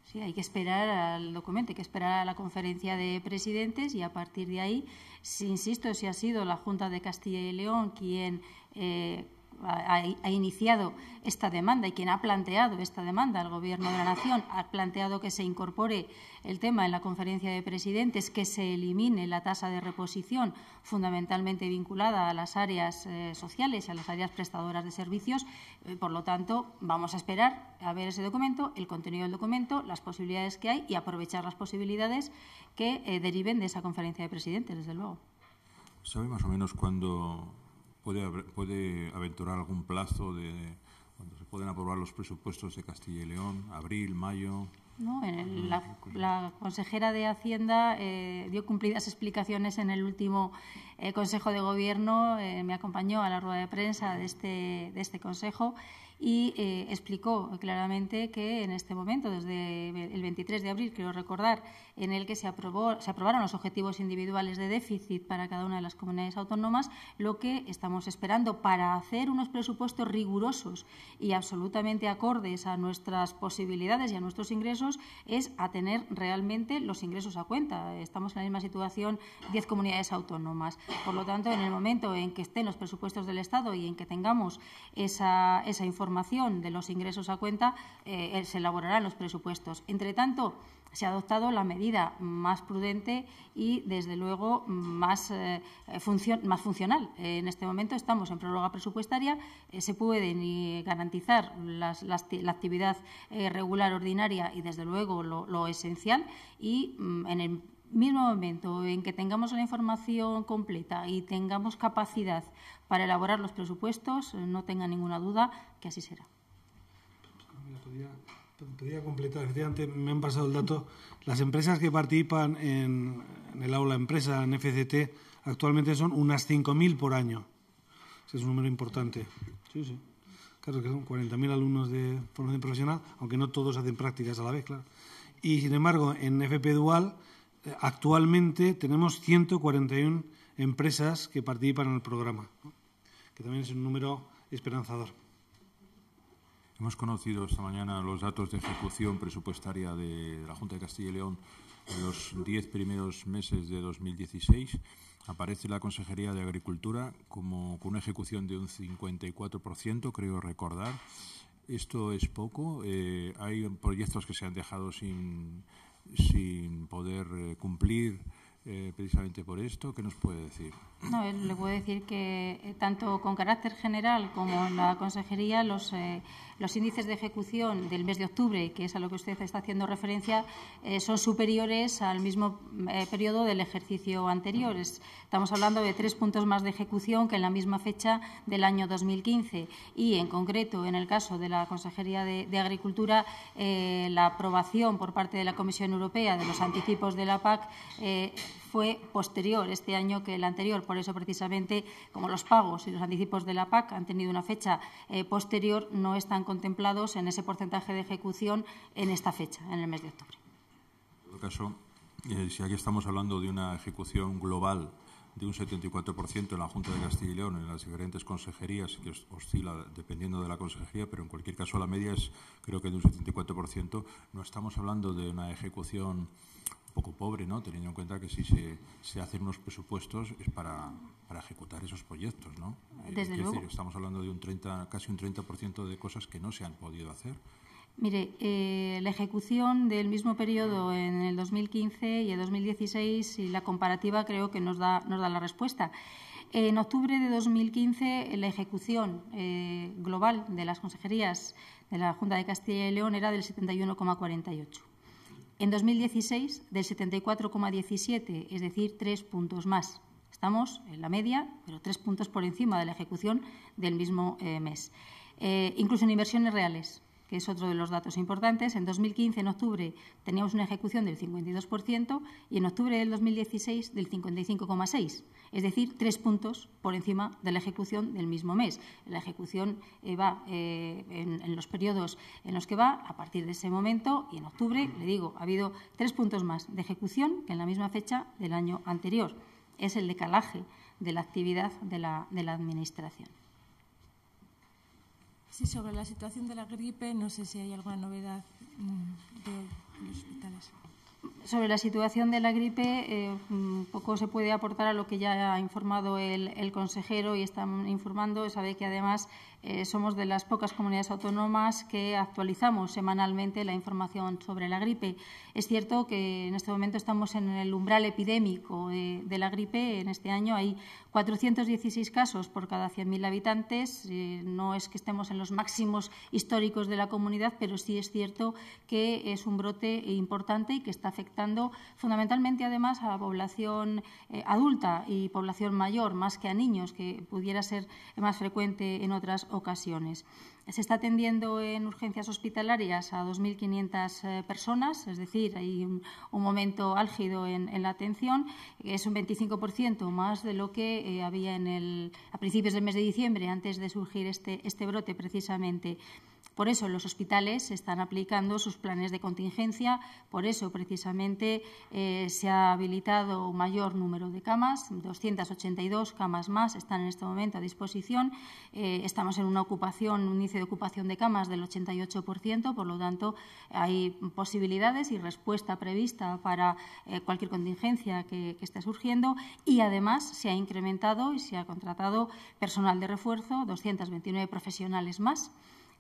Sí, hay que esperar al documento, hay que esperar a la conferencia de presidentes y a partir de ahí, si, insisto, si ha sido la Junta de Castilla y León quien eh, ha, iniciado esta demanda y quien ha planteado esta demanda al Gobierno de la Nación, ha planteado que se incorpore el tema en la conferencia de presidentes, que se elimine la tasa de reposición fundamentalmente vinculada a las áreas eh, sociales y a las áreas prestadoras de servicios. Eh, por lo tanto, vamos a esperar a ver ese documento, el contenido del documento, las posibilidades que hay y aprovechar las posibilidades que eh, deriven de esa conferencia de presidentes, desde luego. ¿Sabe más o menos cuándo puede, puede aventurar algún plazo de cuando se pueden aprobar los presupuestos de Castilla y León, abril, mayo. No, la, consejera de Hacienda eh, dio cumplidas explicaciones en el último eh, Consejo de Gobierno, eh, me acompañó a la rueda de prensa de este, de este Consejo y eh, explicó claramente que en este momento, desde el 23 de abril, quiero recordar, en el que se, aprobaron los objetivos individuales de déficit para cada una de las comunidades autónomas, lo que estamos esperando para hacer unos presupuestos rigurosos y absolutamente acordes a nuestras posibilidades y a nuestros ingresos es a tener realmente los ingresos a cuenta. Estamos en la misma situación 10 comunidades autónomas. Por lo tanto, en el momento en que estén los presupuestos del Estado y en que tengamos esa, esa información, de los ingresos a cuenta eh, eh, se elaborarán los presupuestos. Entre tanto, se ha adoptado la medida más prudente y, desde luego, más, eh, más funcional. en este momento estamos en prórroga presupuestaria, se puede garantizar la actividad regular ordinaria y, desde luego, lo, esencial y, mm, en el mismo momento en que tengamos la información completa y tengamos capacidad para elaborar los presupuestos, no tenga ninguna duda que así será. Podría, completar, efectivamente me han pasado el dato. Las empresas que participan en, en el aula empresa, en FCT, actualmente son unas 5.000 por año. Ese es un número importante. Sí, sí. Claro que son 40.000 alumnos de formación profesional, aunque no todos hacen prácticas a la vez, claro. Y sin embargo, en FP Dual actualmente tenemos 141 empresas que participan en el programa, que también es un número esperanzador. Hemos conocido esta mañana los datos de ejecución presupuestaria de la Junta de Castilla y León en los diez primeros meses de 2016 aparece la Consejería de Agricultura como con una ejecución de un 54%, creo recordar. Esto es poco. Eh, hay proyectos que se han dejado sin sin poder eh, cumplir eh, precisamente por esto. ¿Qué nos puede decir? No, le puedo decir que eh, tanto con carácter general como en la consejería los, los índices de ejecución del mes de octubre, que es a lo que usted está haciendo referencia, eh, son superiores al mismo eh, periodo del ejercicio anterior. Estamos hablando de tres puntos más de ejecución que en la misma fecha del año 2015. Y, en concreto, en el caso de la Consejería de, Agricultura, eh, la aprobación por parte de la Comisión Europea de los anticipos de la PAC fue posterior este año que el anterior. Por eso, precisamente, como los pagos y los anticipos de la PAC han tenido una fecha eh, posterior, no están contemplados en ese porcentaje de ejecución en esta fecha, en el mes de octubre. En todo caso, eh, si aquí estamos hablando de una ejecución global de un 74% en la Junta de Castilla y León, en las diferentes consejerías, que oscila dependiendo de la consejería, pero en cualquier caso la media es creo que de un 74%. No estamos hablando de una ejecución poco pobre, ¿no? teniendo en cuenta que si se, hacen unos presupuestos es para, para ejecutar esos proyectos. ¿no? Eh, estamos hablando de un 30, casi un 30% de cosas que no se han podido hacer. Mire, eh, la ejecución del mismo periodo en el 2015 y el 2016 y la comparativa creo que nos da, nos da la respuesta. En octubre de 2015, la ejecución eh, global de las consejerías de la Junta de Castilla y León era del 71,48. En 2016, del 74,17, es decir, tres puntos más. Estamos en la media, pero tres puntos por encima de la ejecución del mismo eh, mes. Eh, incluso en inversiones reales, que es otro de los datos importantes. En 2015, en octubre, teníamos una ejecución del 52% y en octubre del 2016 del 55,6%, es decir, tres puntos por encima de la ejecución del mismo mes. La ejecución eh, va eh, en, los periodos en los que va a partir de ese momento y en octubre, le digo, ha habido tres puntos más de ejecución que en la misma fecha del año anterior. Es el decalaje de la actividad de la Administración. Sí, sobre la situación de la gripe, no sé si hay alguna novedad mm, de los hospitales. Sobre la situación de la gripe, eh, mm, poco se puede aportar a lo que ya ha informado el, el consejero y están informando. Sabe que además eh, somos de las pocas comunidades autónomas que actualizamos semanalmente la información sobre la gripe. Es cierto que en este momento estamos en el umbral epidémico eh, de la gripe. En este año hay 416 casos por cada 100.000 habitantes. Eh, no es que estemos en los máximos históricos de la comunidad, pero sí es cierto que es un brote importante y que está afectando fundamentalmente, además, a la población adulta y población mayor, más que a niños, que pudiera ser más frecuente en otras ocasiones. Se está atendiendo en urgencias hospitalarias a 2.500 eh, personas, es decir, hay un, momento álgido en, la atención, es un 25% más de lo que eh, había en el, a principios del mes de diciembre, antes de surgir este, este brote precisamente. Por eso los hospitales están aplicando sus planes de contingencia, por eso precisamente eh, se ha habilitado un mayor número de camas, 282 camas más están en este momento a disposición. Eh, estamos en una ocupación, un índice de ocupación de camas del 88%, por lo tanto hay posibilidades y respuesta prevista para eh, cualquier contingencia que, que esté surgiendo y además se ha incrementado y se ha contratado personal de refuerzo, 229 profesionales más.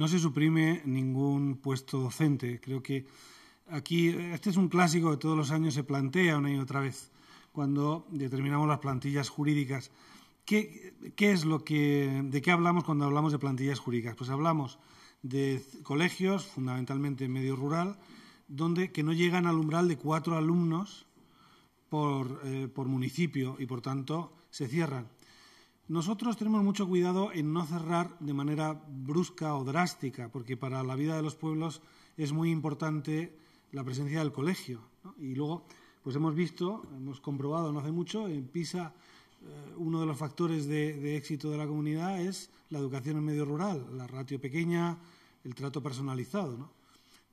no se suprime ningún puesto docente. Creo que aquí, este es un clásico que todos los años se plantea una y otra vez cuando determinamos las plantillas jurídicas. ¿Qué, es lo que, ¿De qué hablamos cuando hablamos de plantillas jurídicas? Pues hablamos de colegios, fundamentalmente en medio rural, donde, que no llegan al umbral de cuatro alumnos por eh, municipio y, por tanto, se cierran. Nosotros tenemos mucho cuidado en no cerrar de manera brusca o drástica, porque para la vida de los pueblos es muy importante la presencia del colegio. Y luego, pues hemos visto, hemos comprobado no hace mucho, en Pisa eh, uno de los factores de, éxito de la comunidad es la educación en medio rural, la ratio pequeña, el trato personalizado.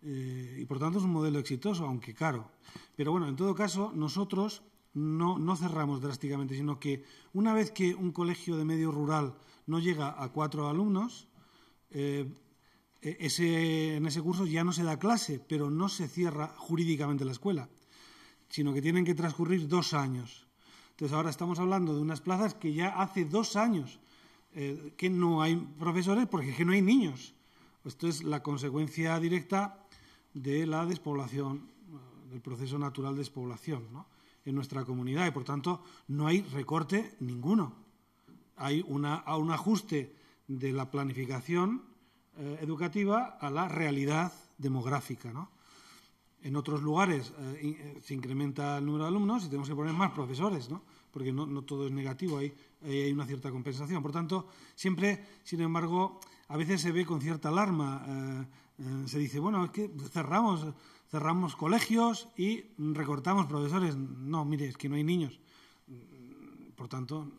Eh, y por tanto es un modelo exitoso, aunque caro. Pero bueno, en todo caso, nosotros no, no cerramos drásticamente, sino que una vez que un colegio de medio rural no llega a cuatro alumnos, eh, e, ese, en ese curso ya no se da clase, pero no se cierra jurídicamente la escuela, sino que tienen que transcurrir dos años. Entonces ahora estamos hablando de unas plazas que ya hace dos años eh, que no hay profesores porque es que no hay niños. Esto es la consecuencia directa de la despoblación, del proceso natural de despoblación. ¿no? en nuestra comunidad y, por tanto, no hay recorte ninguno. Hay una, un ajuste de la planificación eh, educativa a la realidad demográfica. ¿no? En otros lugares eh, eh, se incrementa el número de alumnos y tenemos que poner más profesores, ¿no? porque no, todo es negativo, hay, una cierta compensación. Por tanto, siempre, sin embargo, a veces se ve con cierta alarma. se dice, bueno, es que cerramos cerramos colegios y recortamos profesores. No, mire, es que no hay niños. Por tanto,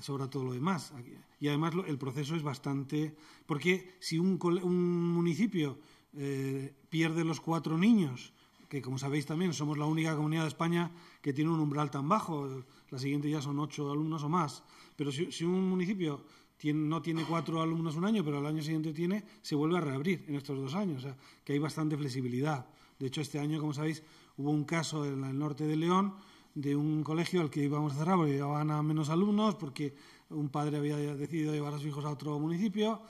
sobra todo lo demás. Y además el proceso es bastante... Porque si un, municipio eh, pierde los cuatro niños, que como sabéis también somos la única comunidad de España que tiene un umbral tan bajo, la siguiente ya son ocho alumnos o más, pero si, un municipio no tiene cuatro alumnos un año, pero al año siguiente tiene, se vuelve a reabrir en estos dos años, o sea, que hay bastante flexibilidad. De hecho, este año, como sabéis, hubo un caso en el norte de León de un colegio al que íbamos a cerrar porque llevaban a menos alumnos, porque un padre había decidido llevar a sus hijos a otro municipio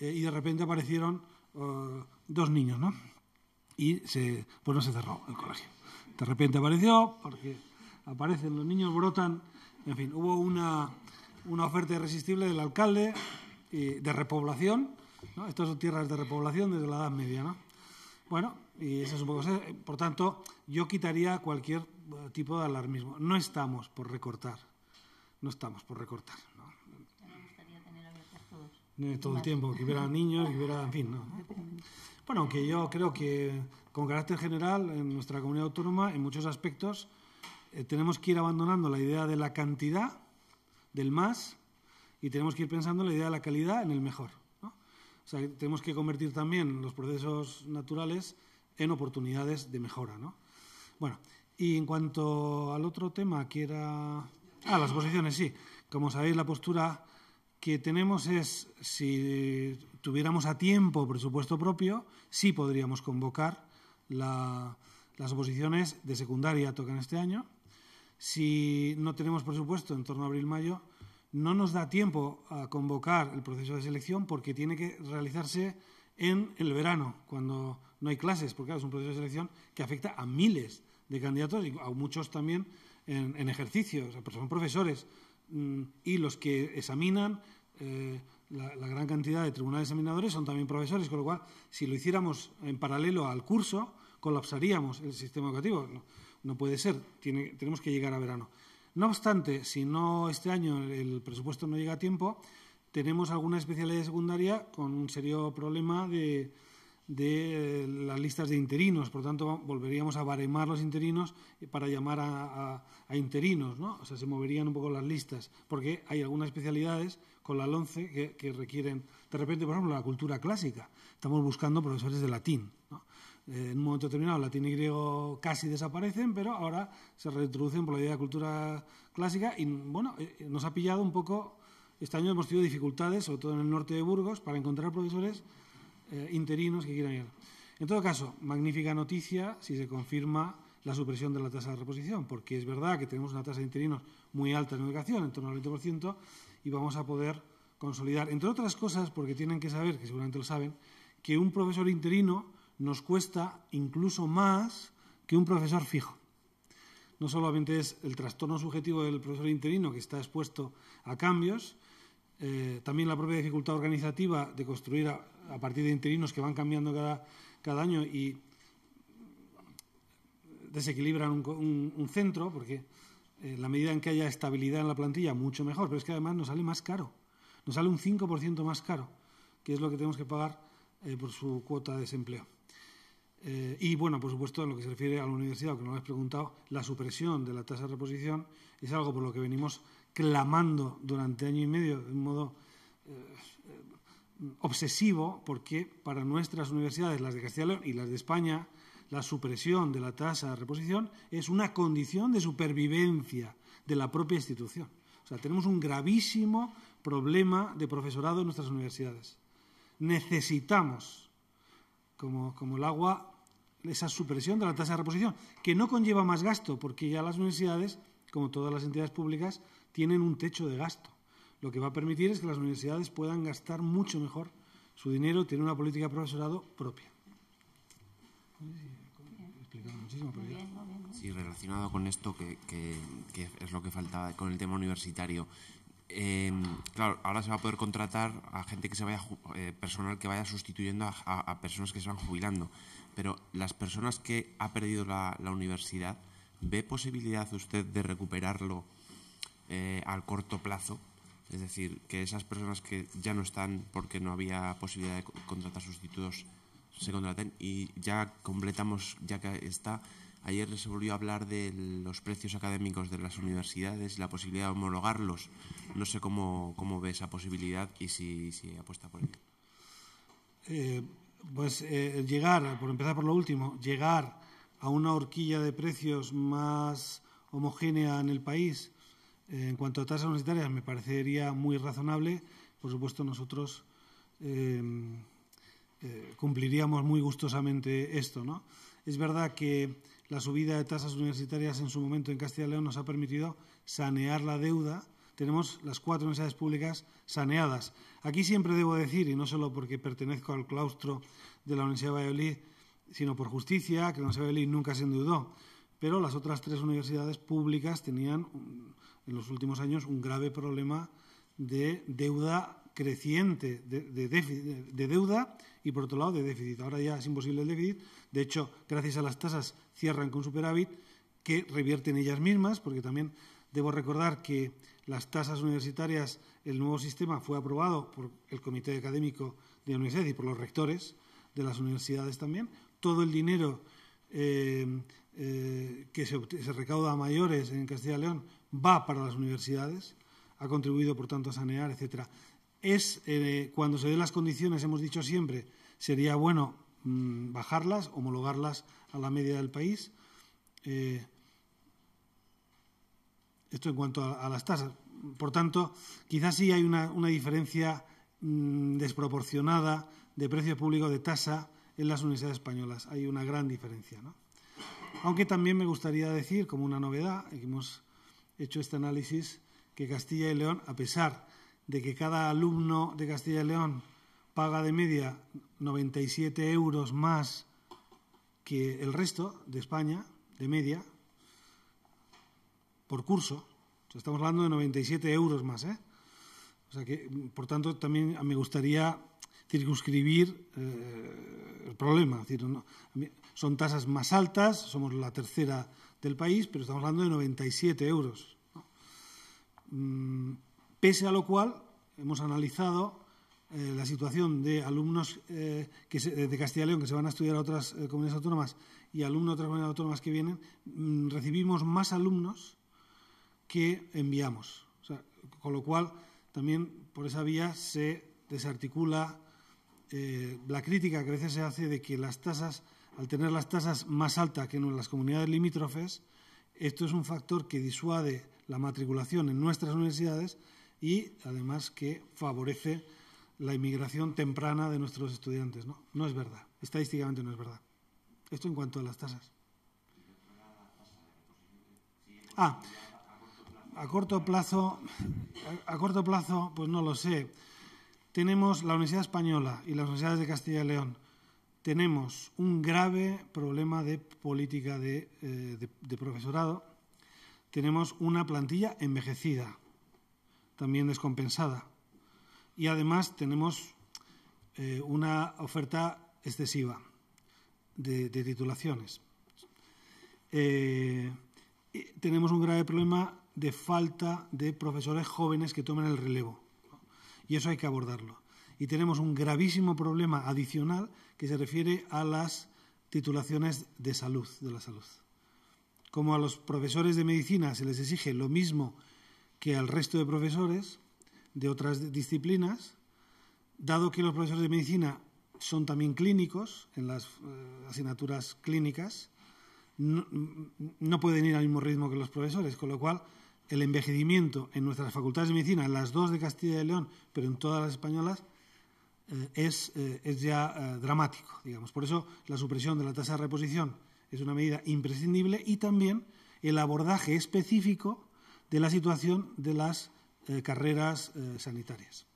eh, y de repente aparecieron eh, dos niños, ¿no? Y pues no se cerró el colegio. De repente apareció, porque aparecen los niños, brotan, en fin, hubo una, oferta irresistible del alcalde eh, de repoblación, Estas son tierras de repoblación desde la Edad Media, ¿no? Bueno, y eso es un poco. Por tanto, yo quitaría cualquier eh, tipo de alarmismo. No estamos por recortar. No estamos por recortar. ¿no? Me gustaría tener todos. Eh, todo el tiempo, que hubiera niños, que hubiera. En fin, no. Bueno, aunque yo creo que con carácter general en nuestra comunidad autónoma, en muchos aspectos, eh, tenemos que ir abandonando la idea de la cantidad, del más, y tenemos que ir pensando en la idea de la calidad en el mejor tenemos que convertir también los procesos naturales en oportunidades de mejora, ¿no? Bueno, y en cuanto al otro tema, que era... Ah, las posiciones, sí. Como sabéis, la postura que tenemos es, si tuviéramos a tiempo presupuesto propio, sí podríamos convocar las oposiciones de secundaria, tocan este año. Si no tenemos presupuesto en torno a abril-mayo, no nos da tiempo a convocar el proceso de selección porque tiene que realizarse en el verano, cuando no hay clases, porque es un proceso de selección que afecta a miles de candidatos y a muchos también en, ejercicio, pues son profesores mm, y los que examinan, eh, la, gran cantidad de tribunales examinadores son también profesores, con lo cual, si lo hiciéramos en paralelo al curso, colapsaríamos el sistema educativo. No, puede ser, tenemos que llegar a verano. No obstante, si no este año el presupuesto no llega a tiempo, tenemos alguna especialidad secundaria con un serio problema de, eh, las listas de interinos. Por lo tanto, volveríamos a baremar los interinos para llamar a, interinos, ¿no? O sea, se moverían un poco las listas, porque hay algunas especialidades con la LONCE que requieren, de repente, por ejemplo, la cultura clásica. Estamos buscando profesores de latín en un momento determinado latín y griego casi desaparecen, pero ahora se reintroducen por la idea de cultura clásica y bueno, eh, eh, nos ha pillado un poco, este año hemos tenido dificultades, sobre todo en el norte de Burgos, para encontrar profesores eh, interinos que quieran ir. En todo caso, magnífica noticia si se confirma la supresión de la tasa de reposición, porque es verdad que tenemos una tasa de interinos muy alta en educación, en torno al 20%, y vamos a poder consolidar, entre otras cosas, porque tienen que saber, que seguramente lo saben, que un profesor interino nos cuesta incluso más que un profesor fijo. No solamente es el trastorno subjetivo del profesor interino que está expuesto a cambios, eh, también la propia dificultad organizativa de construir a, partir de interinos que van cambiando cada, año y desequilibran un, centro, porque eh, la medida en que haya estabilidad en la plantilla, mucho mejor, pero es que además nos sale más caro, nos sale un 5% más caro, que es lo que tenemos que pagar eh, por su cuota de desempleo. Eh, y bueno, por supuesto, en lo que se refiere a la universidad, que no lo has preguntado, la supresión de la tasa de reposición es algo por lo que venimos clamando durante año y medio de un modo eh, obsesivo, porque para nuestras universidades, las de Castilla y León y las de España, la supresión de la tasa de reposición es una condición de supervivencia de la propia institución. O sea, tenemos un gravísimo problema de profesorado en nuestras universidades. Necesitamos como, como el agua, esa supresión de la tasa de reposición, que no conlleva más gasto, porque ya las universidades, como todas las entidades públicas, tienen un techo de gasto. Lo que va a permitir es que las universidades puedan gastar mucho mejor su dinero, tiene una política de profesorado propia. Sí, relacionado con esto, que, que, es lo que faltaba con el tema universitario, Em, claro, ahora se va a poder contratar a gente que se vaya, eh, personal que vaya sustituyendo a, personas que se van jubilando. Pero las personas que ha perdido la, universidad, ¿ve posibilidad usted de recuperarlo eh, al corto plazo? Es decir, que esas personas que ya no están porque no había posibilidad de contratar sustitutos se contraten y ya completamos, ya que está Ayer se volvió a hablar de los precios académicos de las universidades y la posibilidad de homologarlos. No sé cómo, ve esa posibilidad y si, apuesta por ello. Eh, pues eh, llegar, por empezar por lo último, llegar a una horquilla de precios más homogénea en el país eh, en cuanto a tasas universitarias me parecería muy razonable. Por supuesto, nosotros cumpliríamos muy gustosamente esto. ¿no? Es verdad que la subida de tasas universitarias en su momento en Castilla y León nos ha permitido sanear la deuda. Tenemos las cuatro universidades públicas saneadas. Aquí siempre debo decir, y no solo porque pertenezco al claustro de la Universidad de Valladolid, sino por justicia, que la Universidad de Valladolid nunca se endeudó, pero las otras tres universidades públicas tenían en los últimos años un grave problema de deuda creciente, de, de deuda y por otro lado de déficit. Ahora ya es imposible el déficit. De hecho, gracias a las tasas cierran con superávit que revierten ellas mismas, porque también debo recordar que las tasas universitarias, el nuevo sistema fue aprobado por el Comité Académico de la Universidad y por los rectores de las universidades también. Todo el dinero eh, eh, que se, recauda a mayores en Castilla y León va para las universidades, ha contribuido por tanto a sanear, etcétera. Es eh, cuando se den las condiciones, hemos dicho siempre, sería bueno Mm, bajarlas, homologarlas a la media del país. Eh, esto en cuanto a, las tasas. Por tanto, quizás sí hay una, diferencia mm, desproporcionada de precio público de tasa en las universidades españolas. Hay una gran diferencia. ¿no? Aunque también me gustaría decir, como una novedad, que hemos hecho este análisis, que Castilla y León, a pesar de que cada alumno de Castilla y León paga de media 97 euros más que el resto de España, de media, por curso. estamos hablando de 97 euros más. ¿eh? que, por tanto, también me gustaría circunscribir eh, el problema. son tasas más altas, somos la tercera del país, pero estamos hablando de 97 euros. Mm, pese a lo cual, hemos analizado eh, la situación de alumnos eh, de Castilla y León que se van a estudiar a otras eh, comunidades autónomas y alumnos de otras comunidades autónomas que vienen, mm, recibimos más alumnos que enviamos. con lo cual, también por esa vía se desarticula la crítica que a veces se hace de que las tasas, al tener las tasas más altas que en las comunidades limítrofes, esto es un factor que disuade la matriculación en nuestras universidades y además que favorece la inmigración temprana de nuestros estudiantes. No, no es verdad. Estadísticamente no es verdad. Esto en cuanto a las tasas. Ah, a corto plazo, a, corto plazo, pues no lo sé. Tenemos la Universidad Española y las universidades de Castilla y León. Tenemos un grave problema de política de eh, profesorado. Tenemos una plantilla envejecida, también descompensada y además tenemos eh, una oferta excesiva de, titulaciones. Eh, tenemos un grave problema de falta de profesores jóvenes que tomen el relevo y eso hay que abordarlo. Y tenemos un gravísimo problema adicional que se refiere a las titulaciones de salud, de la salud. Como a los profesores de medicina se les exige lo mismo que al resto de profesores, de otras disciplinas, dado que los profesores de medicina son también clínicos en las eh, asignaturas clínicas, no, pueden ir al mismo ritmo que los profesores, con lo cual el envejecimiento en nuestras facultades de medicina, en las dos de Castilla y León, pero en todas las españolas, eh, es, eh, es, ya dramático, digamos. Por eso la supresión de la tasa de reposición es una medida imprescindible y también el abordaje específico de la situación de las eh, carreras eh, sanitarias.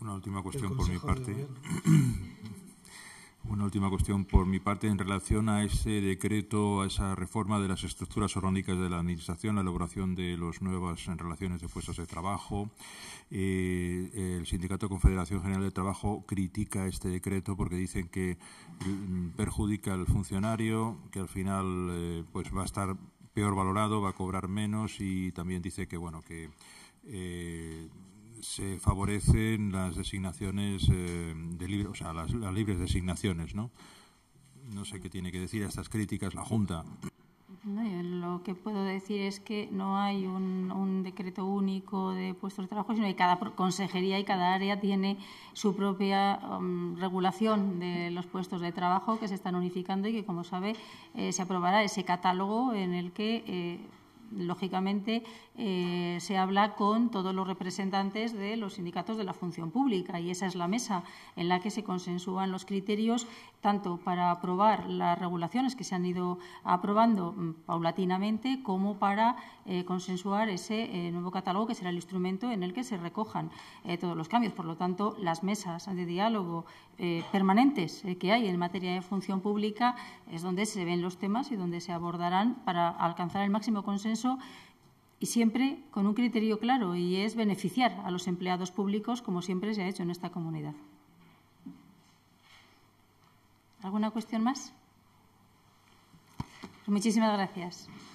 una, última cuestión por mi parte. Una última cuestión por mi parte en relación a ese decreto, a esa reforma de las estructuras orgánicas de la Administración, la elaboración de las nuevas relaciones de puestos de trabajo. Eh, el Sindicato Confederación General de Trabajo critica este decreto porque dicen que mm, perjudica al funcionario, que al final pues va a estar peor valorado, va a cobrar menos y también dice que, bueno, que eh, se favorecen las designaciones eh, de libre, o sea, las, libres designaciones, ¿no? No sé qué tiene que decir a estas críticas la Junta lo que puedo decir es que no hay un, decreto único de puestos de trabajo, sino que cada consejería y cada área tiene su propia um, regulación de los puestos de trabajo que se están unificando y que, como sabe, eh, se aprobará ese catálogo en el que. Eh, lógicamente, eh, se habla con todos los representantes de los sindicatos de la función pública y esa es la mesa en la que se consensúan los criterios tanto para aprobar las regulaciones que se han ido aprobando mm, paulatinamente como para eh, consensuar ese eh, nuevo catálogo que será el instrumento en el que se recojan eh, todos los cambios. Por lo tanto, las mesas de diálogo permanentes que hay en materia de función pública es donde se ven los temas y donde se abordarán para alcanzar el máximo consenso y siempre con un criterio claro y es beneficiar a los empleados públicos como siempre se ha hecho en esta comunidad. ¿Alguna cuestión más? Pues muchísimas gracias.